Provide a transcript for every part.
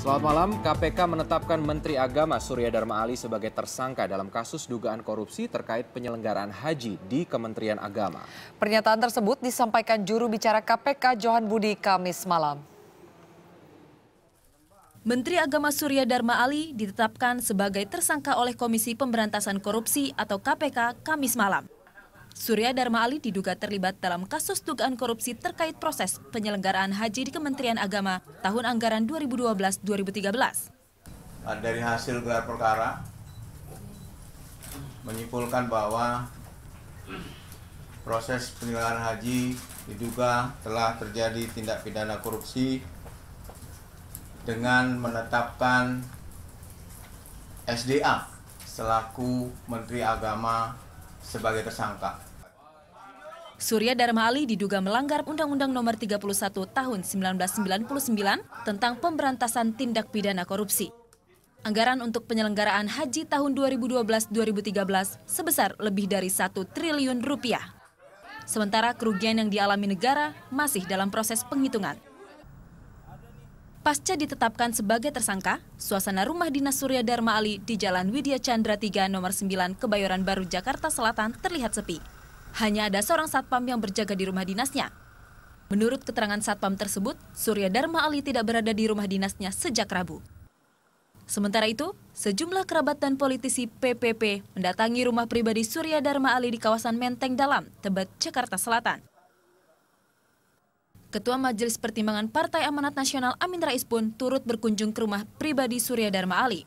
Selamat malam, KPK menetapkan Menteri Agama Surya Dharma Ali sebagai tersangka dalam kasus dugaan korupsi terkait penyelenggaraan haji di Kementerian Agama. Pernyataan tersebut disampaikan juru bicara KPK Johan Budi Kamis malam. Menteri Agama Surya Dharma Ali ditetapkan sebagai tersangka oleh Komisi Pemberantasan Korupsi atau KPK Kamis malam. Surya Dharma Ali diduga terlibat dalam kasus dugaan korupsi terkait proses penyelenggaraan haji di Kementerian Agama tahun anggaran 2012-2013. Dari hasil gelar perkara, menyimpulkan bahwa proses penyelenggaraan haji diduga telah terjadi tindak pidana korupsi dengan menetapkan SDA selaku Menteri Agama sebagai tersangka. Surya Dharma Ali diduga melanggar Undang-Undang Nomor 31 Tahun 1999 tentang pemberantasan tindak pidana korupsi. Anggaran untuk penyelenggaraan haji tahun 2012-2013 sebesar lebih dari 1 triliun rupiah. Sementara kerugian yang dialami negara masih dalam proses penghitungan. Pasca ditetapkan sebagai tersangka, suasana rumah dinas Surya Dharma Ali di Jalan Widya Chandra 3 nomor 9 Kebayoran Baru Jakarta Selatan terlihat sepi. Hanya ada seorang satpam yang berjaga di rumah dinasnya. Menurut keterangan satpam tersebut, Surya Dharma Ali tidak berada di rumah dinasnya sejak Rabu. Sementara itu, sejumlah kerabat dan politisi PPP mendatangi rumah pribadi Surya Dharma Ali di kawasan Menteng Dalam, Tebet, Jakarta Selatan. Ketua Majelis Pertimbangan Partai Amanat Nasional Amin Rais pun turut berkunjung ke rumah pribadi Surya Dharma Ali.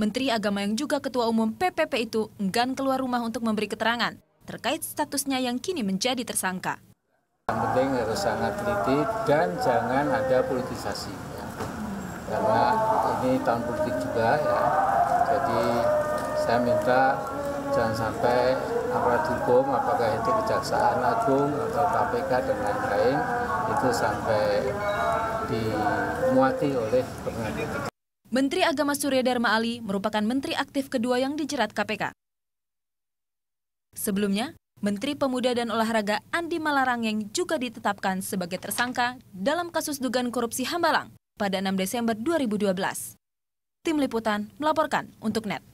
Menteri Agama yang juga Ketua Umum PPP itu enggan keluar rumah untuk memberi keterangan terkait statusnya yang kini menjadi tersangka. Yang penting harus sangat teliti dan jangan ada politisasi. Ya. Karena ini tahun politik juga ya. Jadi saya minta jangan sampai aparat hukum, apakah itu kejaksaan agung atau KPK dan lain-lain itu sampai dimuati oleh pengadilan. Menteri Agama Surya Dharma Ali merupakan menteri aktif kedua yang dijerat KPK. Sebelumnya, Menteri Pemuda dan Olahraga Andi Malarang yang juga ditetapkan sebagai tersangka dalam kasus dugaan korupsi Hambalang pada 6 Desember 2012. Tim Liputan melaporkan untuk NET.